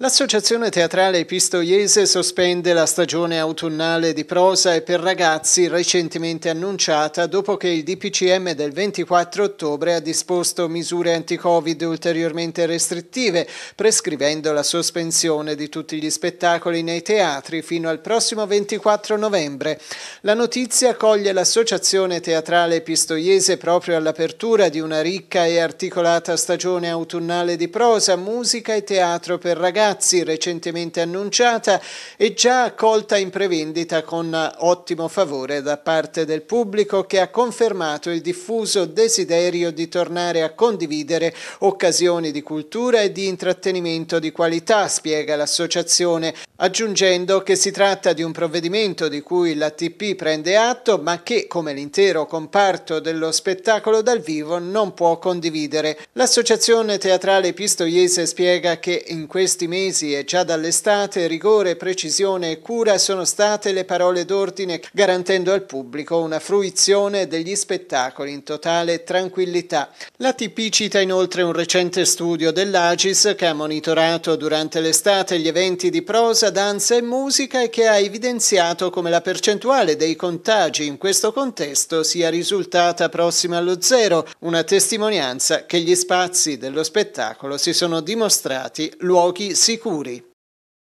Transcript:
L'associazione teatrale pistoiese sospende la stagione autunnale di prosa e per ragazzi recentemente annunciata dopo che il DPCM del 24 ottobre ha disposto misure anti-Covid ulteriormente restrittive, prescrivendo la sospensione di tutti gli spettacoli nei teatri fino al prossimo 24 novembre. La notizia coglie l'associazione teatrale pistoiese proprio all'apertura di una ricca e articolata stagione autunnale di prosa, musica e teatro per ragazzi Grazzi recentemente annunciata e già accolta in prevendita con ottimo favore da parte del pubblico che ha confermato il diffuso desiderio di tornare a condividere occasioni di cultura e di intrattenimento di qualità, spiega l'associazione, aggiungendo che si tratta di un provvedimento di cui l'ATP prende atto ma che, come l'intero comparto dello spettacolo dal vivo, non può condividere. L'associazione teatrale pistoiese spiega che in questi mesi mesi e già dall'estate rigore, precisione e cura sono state le parole d'ordine, garantendo al pubblico una fruizione degli spettacoli in totale tranquillità. La TP cita inoltre un recente studio dell'Agis che ha monitorato durante l'estate gli eventi di prosa, danza e musica e che ha evidenziato come la percentuale dei contagi in questo contesto sia risultata prossima allo zero, una testimonianza che gli spazi dello spettacolo si sono dimostrati luoghi sicuri sicuri